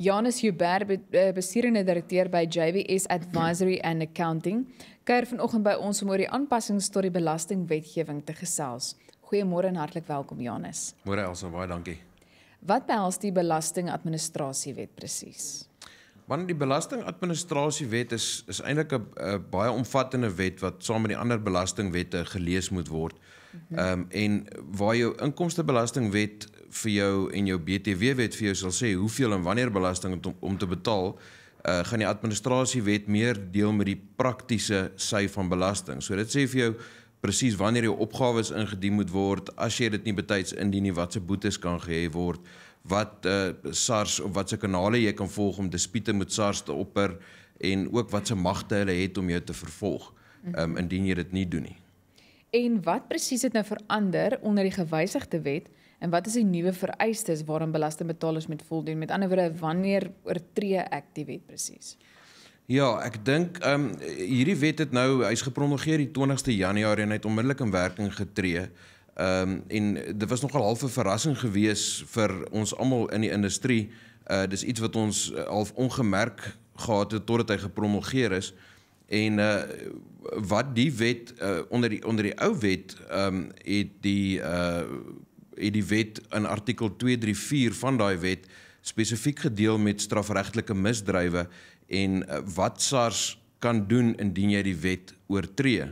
Janus Huber, eh, besturende direkteur by JBS Advisory and Accounting, kuier vanoggend by ons om oor die aanpassings tot die belastingwetgewing te gesels. Goeiemôre en hartlik welkom Janus. Môre Elsa, baie dankie. Wat behels die belastingadministrasiewet presies? want die belastingadministrasie wet is is eintlik 'n baie omvattende wet wat saam met die ander belastingwette gelees moet word. Mhm. Ehm mm um, en waar jou inkomstebelastingwet vir jou en jou BTW wet vir jou sal sê hoeveel en wanneer belasting om, om te betaal, uh, gaan die administrasiewet meer deel met die praktiese sy van belasting. So dit sê vir jou presies wanneer jou opgawes ingedien moet word, as jy dit nie betyds indien nie, watse boetes kan gehef word wat uh, SARS of watse kanale jy kan volg om dispute met SARS te opper en ook watse magte hulle het om jou te vervolg um, indien jy dit nie doen nie. En wat presies het nou verander onder die gewysigde wet en wat is die nuwe vereistes waaraan belastingbetalers moet voldoen? Met ander woorde, wanneer oortree ek die wet presies? Ja, ek dink ehm um, hierdie wet het nou hy's gepromulgeer die 20ste Januarie en hy het onmiddellik in werking getree. Ehm um, en dit was nogal half 'n verrassing gewees vir ons almal in die industrie. Uh dis iets wat ons eh, half ongemerk gehad het totdat hy gepromulgeer is. En uh wat die wet uh, onder die onder die ou wet ehm um, het die uh het die wet in artikel 234 van daai wet spesifiek gedeel met strafregtelike misdrywe en uh, wat SARS kan doen indien jy die wet oortree. Uh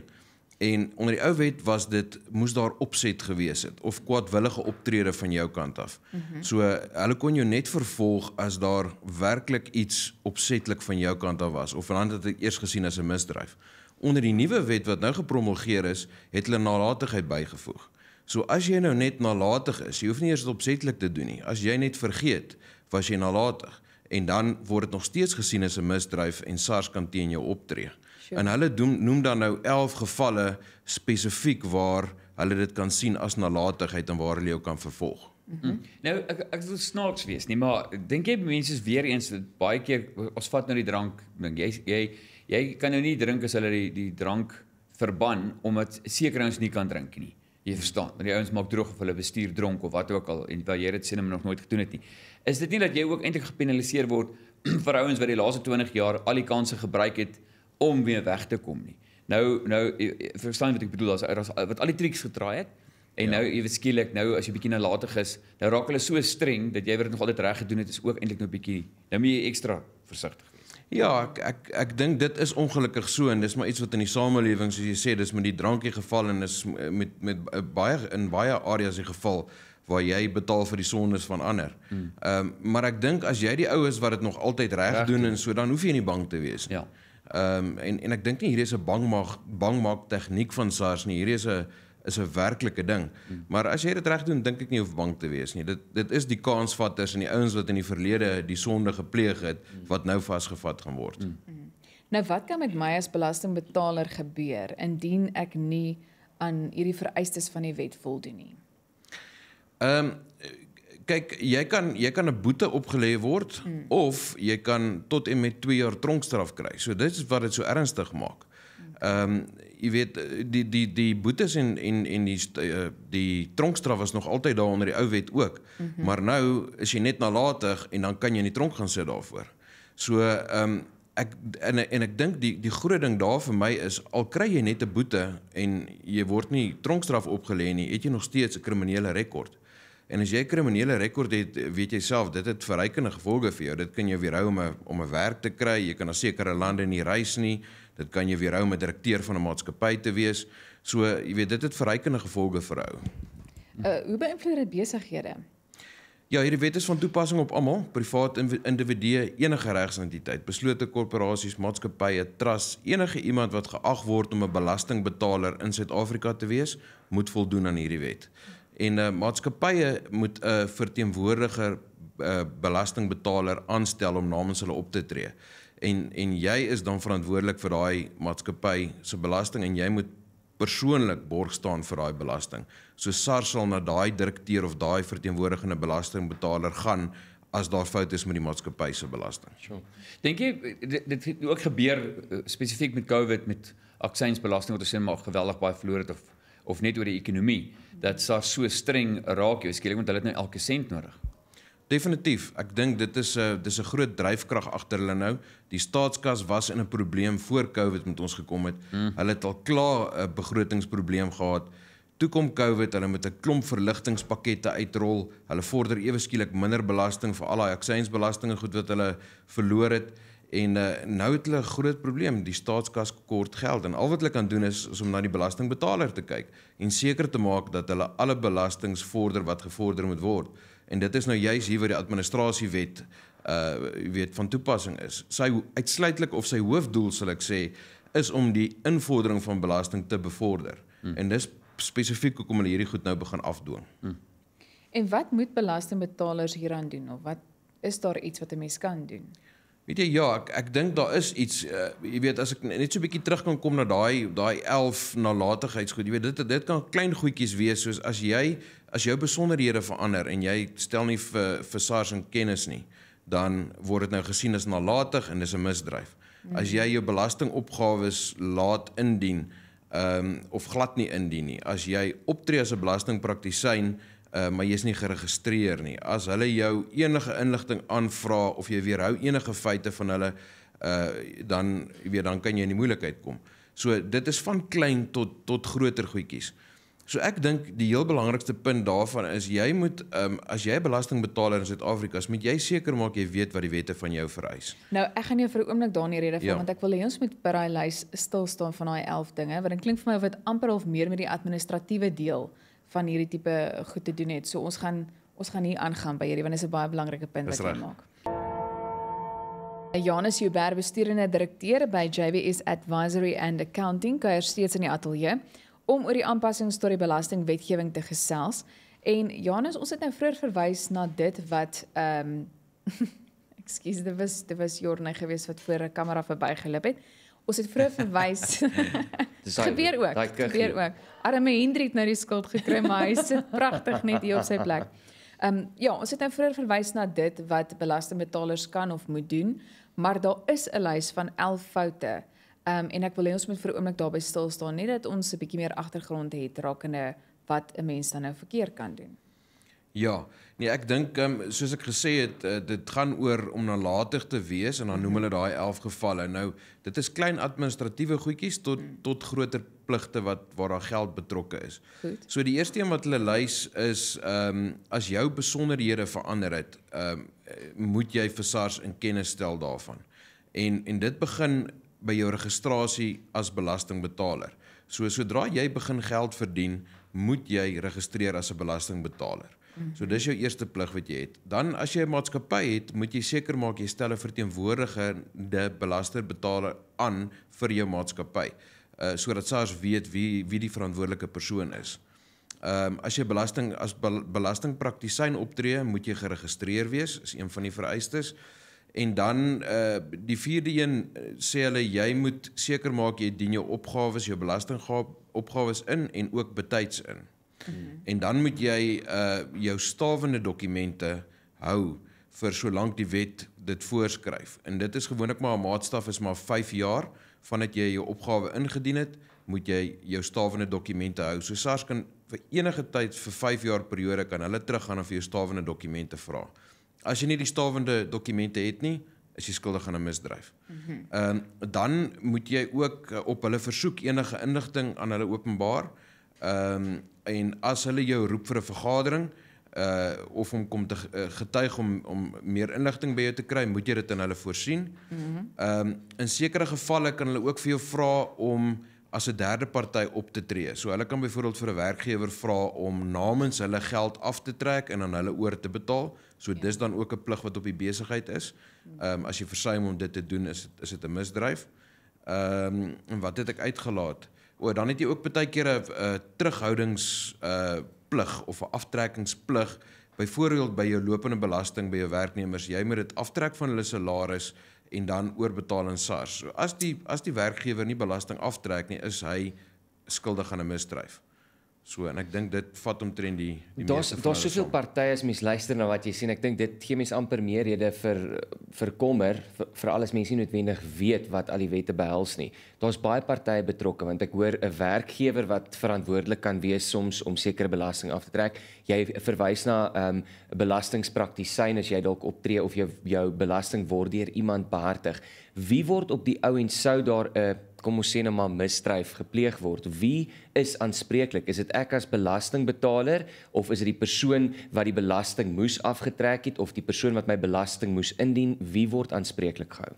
En onder die ou wet was dit moes daar opset gewees het of kwaadwillige optrede van jou kant af. Mm -hmm. So hulle kon jou net vervolg as daar werklik iets opsetlik van jou kant af was of dan het dit eers gesien as 'n misdryf. Onder die nuwe wet wat nou gepromulgeer is, het hulle nalatigheid bygevoeg. So as jy nou net nalatig is, jy hoef nie eers dit opsetlik te doen nie. As jy net vergeet, was jy nalatig en dan word dit nog steeds gesien as 'n misdryf en SARS kan teen jou optree. Mm Sure. En hulle doem, noem dan nou 11 gevalle spesifiek waar hulle dit kan sien as nalatigheid en waar hulle jou kan vervolg. Mm -hmm. Nou ek ek wil snaaks wees nie, maar dink jy mense is weer eens dat baie keer ons vat nou die drank, dink jy jy jy kan nou nie drink as hulle die die drank verban omdat seker ons nie kan drink nie. Jy verstaan, want die ouens maak droog of hulle bestuur dronk of wat ook al en wat jy dit sien hulle nog nooit gedoen het nie. Is dit nie dat jy ook eintlik gepenaliseer word vir ouens wat die laaste 20 jaar al die kansse gebruik het om weer weg te kom nie. Nou nou eh, eh, verstaan wat ek bedoel as as eh, wat al die tricks getraai het en ja. nou ewe skielik nou as jy bietjie na later is, nou raak hulle so streng dat jy weer nog altyd reg gedoen het is ook eintlik nou bietjie nou moet jy ekstra versigtig wees. Ja, ek ek ek dink dit is ongelukkig so en dis maar iets wat in die samelewing soos jy sê dis met die drankie geval en is met met baie in baie areas die geval waar jy betaal vir die sondes van ander. Hmm. Ehm um, maar ek dink as jy die oues wat dit nog altyd reg doen en so dan hoef jy nie bang te wees nie. Ja. Ehm um, en en ek dink nie hierdie is 'n bangmaak bangmaak tegniek van SARS nie. Hierdie is 'n is 'n werklike ding. Hmm. Maar as jy dit reg doen, dink ek nie hoef bang te wees nie. Dit dit is die kansvatters en die ouens wat in die verlede die sonde gepleeg het hmm. wat nou vasgevat gaan word. Hmm. Nou wat kan met my as belastingbetaler gebeur indien ek nie aan hierdie vereistes van die wet voldoen nie? Ehm um, kyk, jy kan jy kan 'n boete opgelê word hmm. of jy kan tot en met 2 jaar tronkstraf kry. So dit is wat dit so ernstig maak. Hmm. Ehm um, jy weet die die die boetes en en en die eh, die tronkstraf was nog altyd daar onder die ou wet ook. Mm -hmm. Maar nou is jy net nalatig en dan kan jy in die tronk gaan sit daarvoor. So ehm um, ek en en ek dink die die groot ding daar vir my is al kry jy net 'n boete en jy word nie tronkstraf opgelê nie, het jy nog steeds 'n kriminele rekord. Mm En as jy 'n kriminele rekord het, weet jy self, dit het verrykende gevolge vir jou. Dit kan jou weerhou om 'n om 'n werk te kry. Jy kan na sekere lande nie reis nie. Dit kan jou weerhou om 'n direkteur van 'n maatskappy te wees. So, jy weet, dit het verrykende gevolge vir jou. Uh, hoe beïnvloed dit besighede? Ja, hierdie wet is van toepassing op almal, privaat individue, enige regsentiteit, beslote korporasies, maatskappye, trusts, enige iemand wat geag word om 'n belastingbetaler in Suid-Afrika te wees, moet voldoen aan hierdie wet en uh, maatskappye moet 'n uh, eh, verteenwoordiger uh, belastingbetaler aanstel om namens hulle op te tree. En en jy is dan verantwoordelik vir daai maatskappy se so belasting en jy moet persoonlik borg staan vir daai belasting. So SARS sal na daai direkteur of daai verteenwoordigende belastingbetaler gaan as daar foute is met die maatskappy se belasting. Sure. Dink jy dit het ook gebeur spesifiek met COVID met aksiesbelasting wat ons sien maar geweldig baie verloor het of of net oor die ekonomie dat SARS so streng raak jou skielik want hulle het nou elke sent nodig. Definitief, ek dink dit is 'n dis 'n groot dryfkrag agter hulle nou. Die staatskas was in 'n probleem voor COVID met ons gekom het. Mm. Hulle het al klaar 'n begrotingsprobleem gehad. Toe kom COVID, hulle met 'n klomp verligtingspakkette uitrol. Hulle vorder ewe skielik minder belasting vir al daai aksiesbelastinge goed wat hulle verloor het. En uh, nou het hulle 'n groot probleem, die staatskas kort geld en al wat hulle kan doen is, is om na die belastingbetaler te kyk en seker te maak dat hulle alle belastings vorder wat gevorder moet word. En dit is nou juis hier waar die administrasiewet uh eh, weet van toepassing is. Sy uitsluitlik of sy hoofdoel sal ek sê is om die invordering van belasting te bevorder. Hmm. En dis spesifiek hoe kom hulle hierdie goed nou begin afdoen. Hmm. En wat moet belastingbetalers hieraan doen of wat is daar iets wat 'n mens kan doen? Weet jy ja, ek ek dink daar is iets uh, jy weet as ek net so 'n bietjie terug kan kom na daai daai 11 nalatigheidsgoed, jy weet dit dit kan klein goedjies wees soos as jy as jou besonderhede verander en jy stel nie vir vir SARS in kennis nie, dan word dit nou gesien as nalatig en dis 'n misdryf. As jy jou belastingopgawes laat indien, ehm um, of glad nie indien nie. As jy optree as 'n belastingpraktisyn uh, maar jy's nie geregistreer nie. As hulle jou enige inligting aanvra of jy weerhou enige feite van hulle, uh, dan jy weet dan kan jy in die moeilikheid kom. So dit is van klein tot tot groter goedjies. So ek dink die heel belangrikste punt daarvan is jy moet um, as jy belastingbetaler in Suid-Afrika is, moet jy seker maak jy weet wat die wette van jou vereis. Nou, ek gaan jou vir 'n oomblik daarin rede vir ja. want ek wil hê ons moet by daai lys stil staan van daai 11 dinge want dit klink vir my of dit amper half meer met die administratiewe deel van hierdie tipe goed te doen het. So ons gaan ons gaan hier aangaan by hierdie want dit is 'n baie belangrike punt wat jy maak. Janus Huber, bestuurende direkteur by JWS Advisory and Accounting, kuier steeds in die ateljee om oor die aanpassings tot die belastingwetgewing te gesels. En Janus, ons het nou vroeër verwys na dit wat ehm um, Ekskuus, dit was dit was Jorne gewees wat voor 'n kamera verbygeloop het. Ons het vroeër verwys. Ja, dis gebeur ook. Gebeur ook. Arme Hendrik het nou die skuld gekry, maar hy sit pragtig net hier op sy plek. Ehm um, ja, ons het nou vroeër verwys na dit wat belastingbetalers kan of moet doen, maar daar is 'n lys van 11 foute. Ehm um, en ek wil hê ons moet vir 'n oomblik daarby stil staan, net dat ons 'n bietjie meer agtergrond het rakende wat 'n mens dan nou verkeerd kan doen. Ja. Nee, ek dink um, soos ek gesê het, uh, dit gaan oor om nalatig te wees en dan noem mhm. hulle daai 11 gevalle. Nou, dit is klein administratiewe goedjies tot mhm. tot groter pligte wat waar daar geld betrokke is. Goed. So die eerste een wat hulle lys is ehm um, as jou besonderhede verander het, ehm um, moet jy vir SARS in kennis stel daarvan. En en dit begin by jou registrasie as belastingbetaler. So sodra jy begin geld verdien, moet jy registreer as 'n belastingbetaler. Mm. So dis jou eerste plig wat jy het. Dan as jy 'n maatskappy het, moet jy seker maak jy stel 'n verteenwoordigende belastingbetaler aan vir jou maatskappy. Uh sodat SARS weet wie wie die verantwoordelike persoon is. Ehm um, as jy belasting as belastingpraktisyn optree, moet jy geregistreer wees, is een van die vereistes. En dan uh die vierde een uh, sê hulle jy moet seker maak jy dien jou opgawes, jou belastingopgawes in en ook betyds in. Mhm. En dan moet jy uh jou stawende dokumente hou vir solank die wet dit voorskryf. En dit is gewoonlik maar 'n maatstaf is maar 5 jaar vandat jy jou opgawe ingedien het, moet jy jou stawende dokumente hou. So SARS kan vir enige tyd vir 5 jaar periode kan hulle teruggaan of jou stawende dokumente vra. As jy nie die stawende dokumente het nie, is jy skuldig aan 'n misdrijf. Mhm. Ehm um, dan moet jy ook uh, op hulle versoek enige inligting aan hulle openbaar. Ehm um, en as hulle jou roep vir 'n vergadering uh of om kom te uh, getuig om om meer inligting by jou te kry, moet jy dit aan hulle voorsien. Ehm mm um, in sekere gevalle kan hulle ook vir jou vra om as 'n derde party op te tree. So hulle kan byvoorbeeld vir 'n werkgewer vra om namens hulle geld af te trek en aan hulle oor te betaal. So ja. dis dan ook 'n plig wat op die besigheid is. Ehm um, as jy versuim om dit te doen, is dit is dit 'n misdryf. Ehm um, en wat het ek uitgelaat? oor dan het jy ook baie keer 'n eh, terughoudings uh plig of 'n aftrekkingsplig byvoorbeeld by jou lopende belasting by jou werknemers jy moet dit aftrek van hulle salaris en dan oorbetaal aan SARS. So as die as die werkgewer nie belasting aftrek nie, is hy skuldig aan 'n misdrijf. So en ek dink dit vat omtrent die die Daar's daar's soveel partye as mens luister na wat jy sien. Ek dink dit gee mens amper meer redes vir vir kommer vir alles mense nie noodwendig weet wat al die wette behels nie. Daar's baie partye betrokke want ek hoor 'n werkgewer wat verantwoordelik kan wees soms om sekere belasting af te trek. Jy verwys na 'n um, ehm, belastingpraktisyn as jy dalk optree of jou jou belasting word deur iemand behartig. Wie word op die ou en sou daar 'n uh, kom ons sê net nou maar misdryf gepleeg word, wie is aanspreeklik? Is dit ek as belastingbetaler of is dit die persoon wat die belasting moes afgetrek het of die persoon wat my belasting moes indien? Wie word aanspreeklik gehou?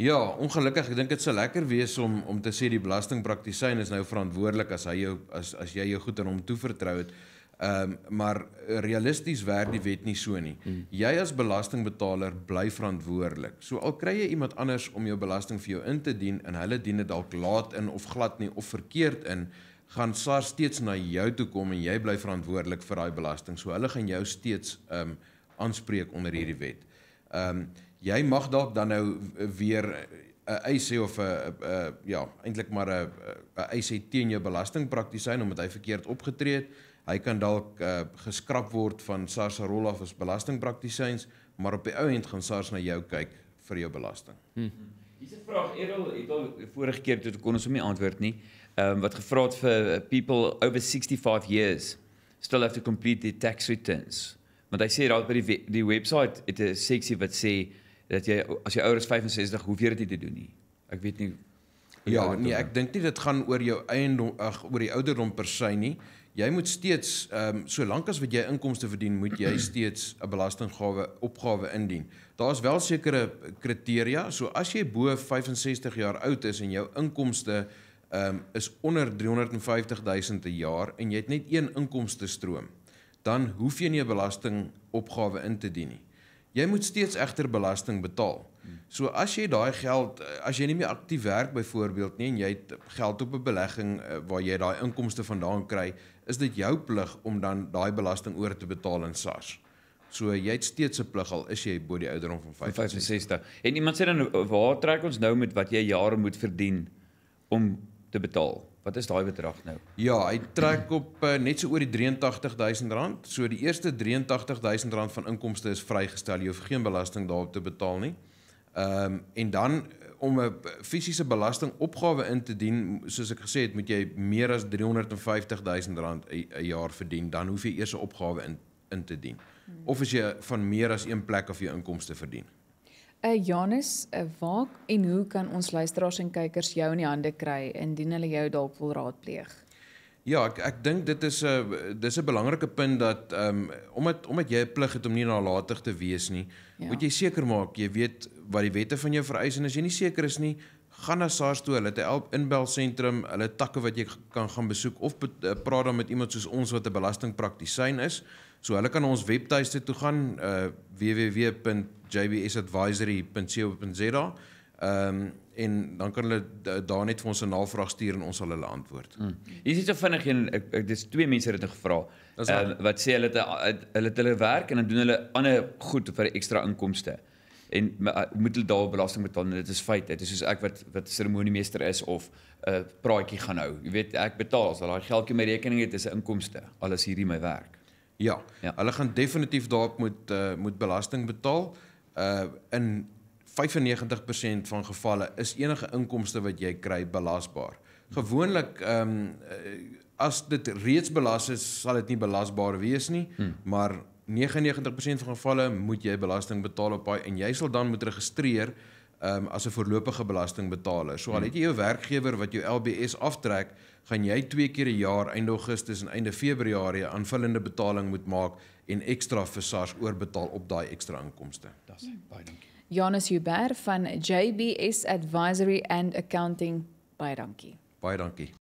Ja, ongelukkig, ek dink dit sou lekker wees om om te sê die belastingpraktisyn is nou verantwoordelik as hy jou as as jy jou goed aan hom toevertrou het. Ehm um, maar realisties werk die wet nie so nie. Mm. Jy as belastingbetaler bly verantwoordelik. So al kry jy iemand anders om jou belasting vir jou in te dien en hulle dien dit dalk laat in of glad nie of verkeerd in, gaan SARS steeds na jou toe kom en jy bly verantwoordelik vir daai belasting. So hulle gaan jou steeds ehm um, aanspreek onder hierdie wet. Ehm um, jy mag dalk dan nou weer 'n eis hê of 'n ja, eintlik maar 'n eis hê teen jou belastingpraktisyn omdat hy verkeerd opgetree het Hy kan dalk uh, eh, geskraap word van SARS se rol af as belastingpraktisyns, maar op die ou end gaan SARS na jou kyk vir jou belasting. Hm. Hierdie hmm. vraag Edel het al vorige keer toe kon ons hom nie antwoord nie. Ehm um, wat gevra het vir eh, people over 65 years still have to complete the tax returns. Want hy sê daar by die die webwerf het 'n seksie wat sê dat jy as jy ouer is 65 hoef jy dit nie te doen nie. Ek weet nie Ja, nee, ek dink nie dit gaan oor jou eiendom ag oor die ouderdom per se nie jy moet steeds ehm um, solank as wat jy inkomste verdien, moet jy steeds 'n belastinggawe opgawe indien. Daar's wel sekere kriteria. So as jy bo 65 jaar oud is en jou inkomste ehm um, is onder 350 000 'n jaar en jy het net een inkomste stroom, dan hoef jy nie 'n belastingopgawe in te dien nie. Jy moet steeds egter belasting betaal. So as jy daai geld as jy nie meer aktief werk byvoorbeeld nie en jy het geld op 'n belegging eh, waar jy daai inkomste vandaan kry, is dit jou plig om dan daai belasting oor te betaal aan SARS. So jy het steeds 'n plig al is jy bo die ouderdom van 65. 65. En iemand sê dan waar trek ons nou met wat jy jare moet verdien om te betaal? Wat is daai bedrag nou? Ja, hy trek op uh, net so oor die R83000. So die eerste R83000 van inkomste is vrygestel. Jy hoef geen belasting daarop te betaal nie. Ehm um, en dan eh, om 'n fisiese belastingopgawe in te dien, soos ek gesê het, moet jy meer as R350 000 'n jaar verdien, dan hoef jy eers 'n opgawe in in te dien. Of as jy van meer as een plek af jou inkomste verdien. Eh uh, Janus, uh, eh, waar en hoe kan ons luisteraars en kykers jou in die hande kry indien hulle jou dalk wil raadpleeg? Ja, ek ek dink dit is 'n dis 'n belangrike punt dat ehm um, omdat omdat jy 'n plig het om nie nalatig te wees nie, ja. moet jy seker maak jy weet wat die wette van jou vereis en as jy nie seker is nie, gaan na SARS toe. Hulle het 'n inbel sentrum, hulle takke wat jy kan gaan besoek of eh, praat dan met iemand soos ons wat 'n belastingpraktisyn is. So hulle kan ons webtuiste toe gaan uh, eh, www.jbsadvisory.co.za. Ehm um, en dan kan hulle daar net vir ons 'n navraag stuur en ons sal hulle antwoord. Hmm. Hier hmm. is net so vinnig een ek, ek dis twee mense het dit gevra. Um, wat sê hulle het hulle het hulle werk en dan doen hulle ander goed vir ekstra inkomste en uh, moet hulle daar belasting betaal en dit is feit dit is soos ek wat wat seremoniemeester is of 'n uh, eh, praatjie gaan hou jy weet ek betaal as daai geldjie my rekening het is 'n inkomste alles hierdie my werk ja, ja. hulle gaan definitief dalk moet uh, moet belasting betaal uh, in 95% van gevalle is enige inkomste wat jy kry belasbaar. Gewoonlik ehm um, as dit reeds belas is, sal dit nie belasbaar wees nie, hmm. maar 99% van gevalle moet jy belasting betaal op daai en jy sal dan moet registreer um, as 'n voorlopige belastingbetaler. So al hmm. het jy jou werkgewer wat jou LBS aftrek, gaan jy twee keer 'n jaar einde Augustus en einde Februarie 'n aanvullende betaling moet maak en ekstra vir SARS oorbetaal op daai ekstra inkomste. Das hmm. baie dankie. Janus Huber van JBS Advisory and Accounting. Baie dankie. Baie dankie.